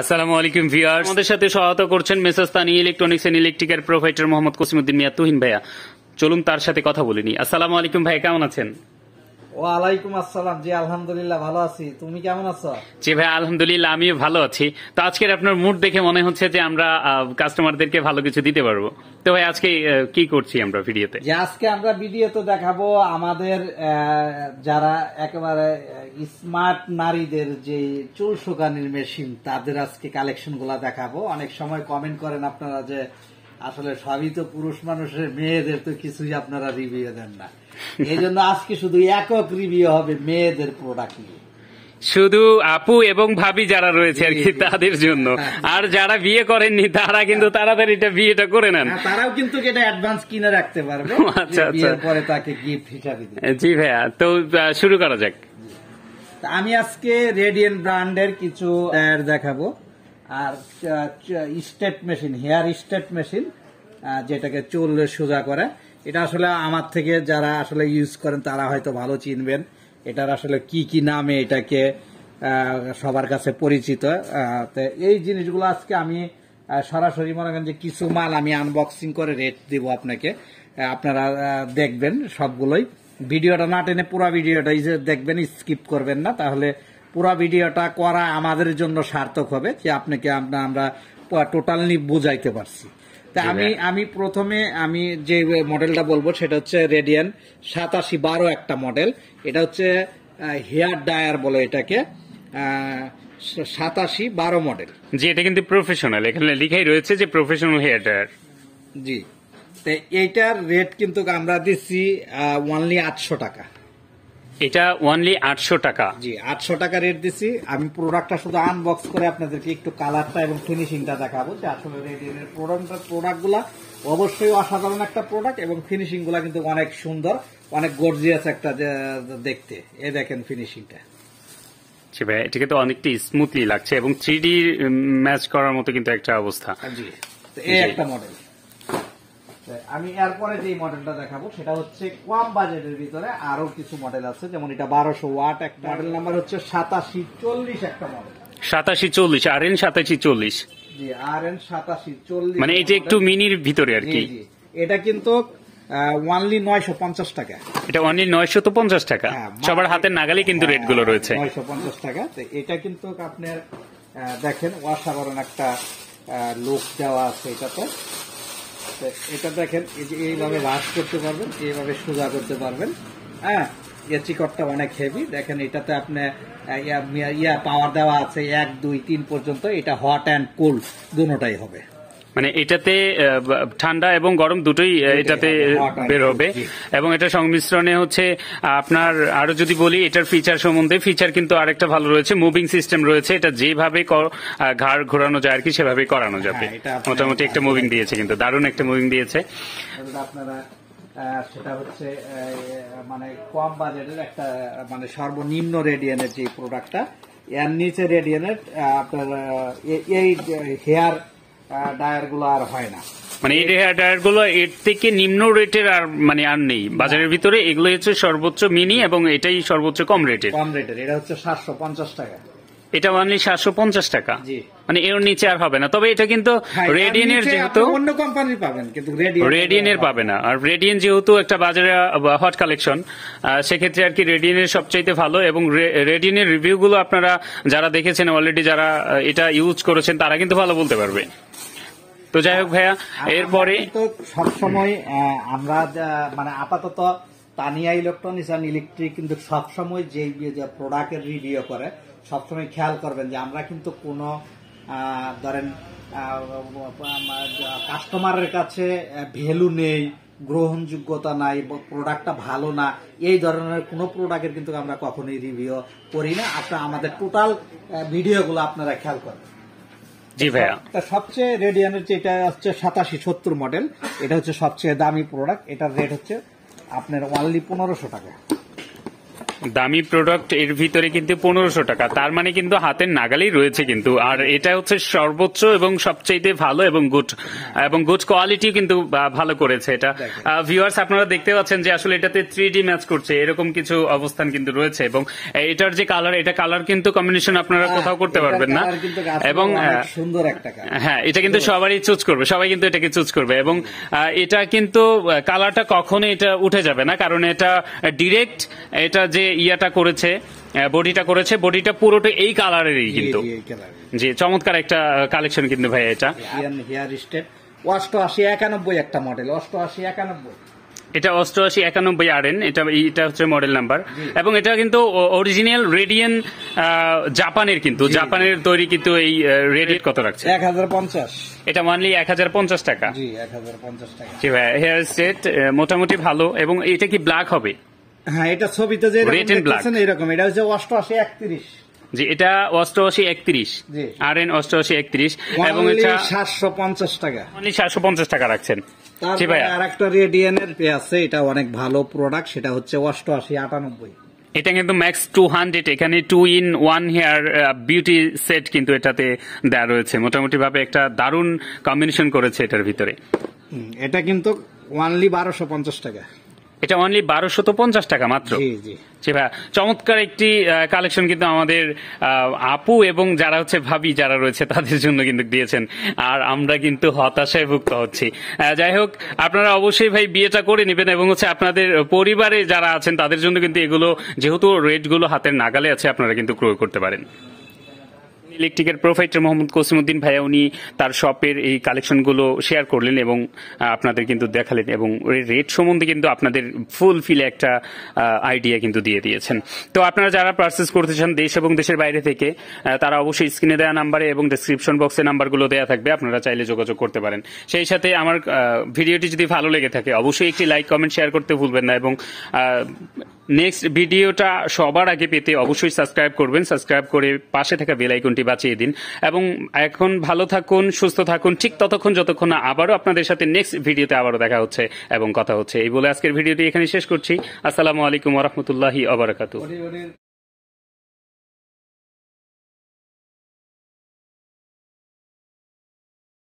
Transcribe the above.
আসসালামু আলাইকুম ভিউয়ার্স আমাদের সাথে সহায়তা করছেন মেসেজ তানি ইলেকট্রনিক্স এন্ড ইলেকট্রিকের প্রোভাইডার মোহাম্মদ কসিমউদ্দিন মিয়া তুহিন ভাইয়া চলুন তার সাথে কথা বলিনি আসসালামু আলাইকুম ভাই কেমন আছেন ওয়ালাইকুম আসসালাম আলহামদুলিল্লাহ তুমি কেমন আছি আপনার মুড দেখে মনে হচ্ছে ভাই আজকে কি করছি আমরা ভিডিওতে যে আজকে আমরা ভিডিওতে দেখাবো আমাদের যারা একেবারে স্মার্ট নারীদের যে চুল শুকানির মেশিন তাদের আজকে কালেকশন গুলা দেখাবো অনেক সময় কমেন্ট করেন আপনারা যে আসলে সবই তো পুরুষ মানুষের মেয়েদের তো কিছুই আপনারা রিভিউ দেন না এই জন্য আজকে শুধু একক রিভিউ হবে মেয়েদের প্রোডাক্ট নিয়ে শুধু আপু এবং ভাবি যারা রয়েছে আর কি তাদের জন্য হ্যাঁ, হ্যাঁ। আর যারা বিয়ে করেননি তারা কিন্তু হ্যাঁ। তাড়াতাড়ি এটা বিয়েটা করে নেন তারাও কিন্তু এটা অ্যাডভান্স কিনে রাখতে পারবে আচ্ছা আচ্ছা পরে তাকে গিফট হিসাবে জি ভাইয়া তো শুরু করা যাক আমি আজকে রেডিয়েন্ট ব্র্যান্ডের কিছু অ্যাড দেখাবো আর straight machine hair straight machine যেটাকে চুল সোজা করে এটা আসলে আমার থেকে যারা আসলে ইউজ করেন তারা হয়তো ভালো চিনবেন এটার আসলে কি কি নামে এটাকে সবার কাছে পরিচিত এই জিনিসগুলো আজকে আমি সরাসরি মনে করেন যে কিছু মাল আমি আনবক্সিং করে রেট দিব আপনাকে আপনারা দেখবেন সবগুলোই ভিডিওটা না টেনে পুরো ভিডিওটা দেখবেন স্কিপ করবেন না তাহলে পুরা ভিডিওটা করা আমাদের জন্য সার্থক হবে যে আপনাকে আমরা আমরা টোটালি বুঝাইতে পারছি তা আমি আমি প্রথমে আমি যে মডেলটা বলবো সেটা হচ্ছে রেডিয়ান সাতাশি বারো একটা মডেল এটা হচ্ছে হেয়ার ডায়ার বলে এটাকে সাতাশি বারো মডেল জি এটা কিন্তু প্রফেশনাল এখানে লিখাই রয়েছে যে প্রফেশনাল হেয়ার ডায়ার জি তো এইটার রেট কিন্তু আমরা দিচ্ছি ওনলি আটশো টাকা এটা অনলি আটশো টাকা জি আটশো টাকা রেট দিছি আমি প্রোডাক্টটা শুধু আনবক্স করে আপনাদেরকে একটু কালারটা এবং ফিনিশিংটা দেখাবো যে আসলে রেডিয়ানের প্রোডাক্টটা প্রোডাক্টগুলা অবশ্যই অসাধারণ একটা প্রোডাক্ট এবং ফিনিশিংগুলা কিন্তু অনেক সুন্দর অনেক গর্জিয়াস একটা দেখতে এ দেখেন ফিনিশিংটা জি ভাই এটাকে তো অনেকটা স্মুথলি লাগছে এবং থ্রি ম্যাচ করার মতো কিন্তু একটা অবস্থা জি এই একটা মডেল আচ্ছা, আমি এরপরে যে মডেলটা দেখাবো সেটা হচ্ছে কম বাজেটের ভিতরে আরো কিছু মডেল আছে যেমন এটা বারোশো ওয়াট একটা মডেল নাম্বার হচ্ছে সাতাশি চল্লিশ একটা মডেল সাতাশি চল্লিশ আর এন সাতাশি চল্লিশ জি আর এন সাতাশি চল্লিশ মানে এটা একটু মিনির ভিতরে আর কি এটা কিন্তু ওয়ানলি নয়শো পঞ্চাশ টাকা এটা ওয়ানলি নয়শো তো পঞ্চাশ টাকা হ্যাঁ, সবার হাতের নাগালে কিন্তু রেট হ্যাঁ, গুলো রয়েছে নয়শো পঞ্চাশ টাকা এটা কিন্তু আপনার দেখেন অসাধারণ একটা লোক দেওয়া আছে এটাতে এটা দেখেন এই যে এইভাবে রাস করতে পারবেন এইভাবে সোজা করতে পারবেন হ্যাঁ এর চিকটটা অনেক হেভি দেখেন এটাতে আপনি ইয়া পাওয়ার দেওয়া আছে এক দুই তিন পর্যন্ত এটা হট অ্যান্ড কোল্ড দুটাই হবে মানে এটাতে ঠান্ডা এবং গরম দুটোই এটাতে হ্যাঁ, হ্যাঁ, বের হ্যাঁ, হবে এবং এটা সংমিশ্রণে হচ্ছে আপনার আরো যদি বলি এটার ফিচার সম্বন্ধে ফিচার কিন্তু আরেকটা ভালো রয়েছে মুভিং সিস্টেম রয়েছে এটা যেভাবে ঘাড় ঘোরানো যায় আর কি সেভাবে করানো যাবে মোটামুটি একটা মুভিং দিয়েছে কিন্তু দারুণ একটা মুভিং দিয়েছে সেটা হচ্ছে মানে কম বাজেটের একটা মানে সর্বনিম্ন রেডিয়ানের যে প্রোডাক্টটা এর নিচে রেডিয়ানের আপনার এই হেয়ার ডায়ার মানে এর থেকে নিম্ন রেটের আর মানে আর নেই বাজারের ভিতরে এগুলো হচ্ছে সর্বোচ্চ মিনি এবং এটাই সর্বোচ্চ কম রেটের টাকা সাতশো পঞ্চাশ টাকা মানে, মানে এর নিচে আর হবে না তবে এটা কিন্তু হ্যাঁ, যেহেতু পাবে না আর রেডিয়ান যেহেতু একটা বাজারে হট কালেকশন সেক্ষেত্রে আর কি রেডিয়ানের সবচাইতে ভালো এবং রেডিয়ানের গুলো আপনারা যারা দেখেছেন অলরেডি যারা এটা ইউজ করেছেন তারা কিন্তু ভালো বলতে পারবে তো যাই হোক ভাইয়া এরপরে সবসময় আমরা মানে আপাতত তানিয়া ইলেকট্রনিক্স অ্যান্ড ইলেকট্রিক কিন্তু সবসময় যে প্রোডাক্টের রিভিউ করে সবসময় খেয়াল করবেন যে আমরা কিন্তু কোনো ধরেন কাস্টমারের কাছে ভ্যালু নেই গ্রহণযোগ্যতা নাই প্রোডাক্টটা ভালো না এই ধরনের কোনো প্রোডাক্টের কিন্তু আমরা কখনোই রিভিউ করি না আপনার আচ্ছা, আমাদের টোটাল ভিডিওগুলো আপনারা খেয়াল করবেন জি ভাইয়া সবচেয়ে রেডিয়ানের যেটা হচ্ছে সাতাশি সত্তর মডেল এটা হচ্ছে সবচেয়ে দামি প্রোডাক্ট এটার রেট হচ্ছে আপনার অনলি পনেরোশো টাকা দামি প্রোডাক্ট এর ভিতরে কিন্তু পনেরোশো টাকা তার মানে কিন্তু হাতের নাগালেই রয়েছে কিন্তু আর এটা হচ্ছে সর্বোচ্চ এবং সবচেয়ে ভালো এবং গুড এবং গুড কোয়ালিটি কিন্তু ভালো করেছে এটা ভিউয়ার্স আপনারা দেখতে পাচ্ছেন যে আসলে এটাতে থ্রি ডি ম্যাচ করছে এরকম কিছু অবস্থান কিন্তু রয়েছে এবং এটার যে কালার এটা কালার কিন্তু কম্বিনেশন আপনারা হ্যাঁ, কোথাও করতে পারবেন না এবং সুন্দর একটা হ্যাঁ এটা কিন্তু সবারই চুজ করবে সবাই কিন্তু এটাকে চুজ করবে এবং এটা কিন্তু কালারটা কখনো এটা উঠে যাবে না কারণ এটা ডিরেক্ট এটা যে ইয়াটা করেছে বডিটা করেছে বডিটা পুরোটা এই কালারেরই কিন্তু জি চমৎকার একটা কালেকশন কিন্তু ভাই এটা এটা অষ্টআশি একানব্বই আর এন এটা এটা হচ্ছে মডেল নাম্বার এবং এটা কিন্তু অরিজিনাল রেডিয়ান জাপানের কিন্তু জাপানের তৈরি কিন্তু এই রেডিয়ান কত রাখছে এক হাজার পঞ্চাশ এটা মানলি এক হাজার পঞ্চাশ টাকা জি এক হাজার পঞ্চাশ টাকা জি ভাই হেয়ার স্টেট মোটামুটি ভালো এবং এটা কি ব্ল্যাক হবে হ্যাঁ এটা ছবিতে এটা অষ্টআশি একত্রিশ আর অষ্টআশি একত্রিশ এবং প্রোডাক্ট অষ্টআশি আটানব্বই এটা কিন্তু ম্যাক্স টু হান্ড্রেড এখানে two in one hair beauty set কিন্তু এটাতে রয়েছে মোটামুটি ভাবে একটা দারুণ কম্বিনেশন করেছে এটার ভিতরে এটা কিন্তু ওয়ানলি বারোশো পঞ্চাশ টাকা এটা অনলি বারোশত পঞ্চাশ টাকা মাত্র চমৎকার একটি কালেকশন কিন্তু আমাদের আপু এবং যারা হচ্ছে ভাবি যারা রয়েছে তাদের জন্য কিন্তু দিয়েছেন আর আমরা কিন্তু হতাশায় ভুক্ত হচ্ছি যাই হোক আপনারা অবশ্যই ভাই বিয়েটা করে নেবেন এবং হচ্ছে আপনাদের পরিবারে যারা আছেন তাদের জন্য কিন্তু এগুলো যেহেতু রেটগুলো হাতের নাগালে আছে আপনারা কিন্তু ক্রয় করতে পারেন ইলেকট্রিকের প্রোফাইটার মোহাম্মদ কসিমুদ্দিন ভাইয়া উনি তার শপের এই কালেকশনগুলো শেয়ার করলেন এবং আপনাদের কিন্তু দেখালেন এবং রেট সম্বন্ধে কিন্তু আপনাদের ফুল ফিল একটা আইডিয়া কিন্তু দিয়ে দিয়েছেন তো আপনারা যারা পার্সেস করতে চান দেশ এবং দেশের বাইরে থেকে তারা অবশ্যই স্ক্রিনে দেওয়া নাম্বারে এবং ডিসক্রিপশন বক্সে নাম্বারগুলো দেওয়া থাকবে আপনারা চাইলে যোগাযোগ করতে পারেন সেই সাথে আমার ভিডিওটি যদি ভালো লেগে থাকে অবশ্যই একটি লাইক কমেন্ট শেয়ার করতে ভুলবেন না এবং নেক্সট ভিডিওটা সবার আগে পেতে অবশ্যই সাবস্ক্রাইব করবেন সাবস্ক্রাইব করে পাশে থাকা বেল আইকনটি বাঁচিয়ে দিন এবং এখন ভালো থাকুন সুস্থ থাকুন ঠিক ততক্ষণ যতক্ষণ না আবারও আপনাদের সাথে নেক্সট ভিডিওতে আবারও দেখা হচ্ছে এবং কথা হচ্ছে এই বলে আজকের ভিডিওটি এখানে শেষ করছি আসসালামু আলাইকুম রহমতুল্লাহি